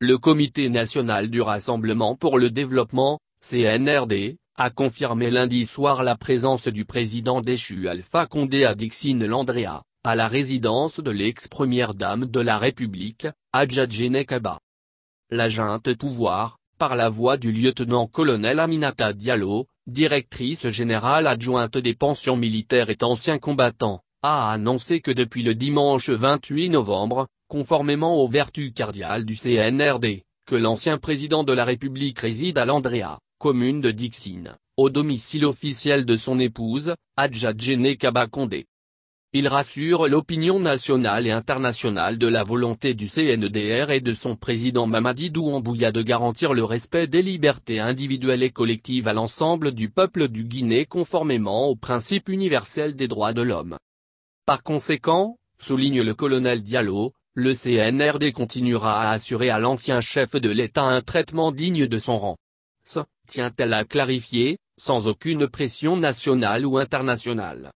Le Comité national du Rassemblement pour le développement, CNRD, a confirmé lundi soir la présence du président déchu Alpha Condé à Dixine Landrea, à la résidence de l'ex-première dame de la République, Adja Kaba. La junte pouvoir, par la voix du lieutenant-colonel Aminata Diallo, directrice générale adjointe des pensions militaires et ancien combattant, a annoncé que depuis le dimanche 28 novembre, conformément aux vertus cardiales du CNRD, que l'ancien président de la République réside à l'Andrea, commune de Dixine, au domicile officiel de son épouse, Adjadjene Kabakondé. Il rassure l'opinion nationale et internationale de la volonté du CNDR et de son président Mamadi Douambouya de garantir le respect des libertés individuelles et collectives à l'ensemble du peuple du Guinée conformément aux principes universels des droits de l'homme. Par conséquent, souligne le colonel Diallo, le CNRD continuera à assurer à l'ancien chef de l'État un traitement digne de son rang. Ce, tient-elle à clarifier, sans aucune pression nationale ou internationale.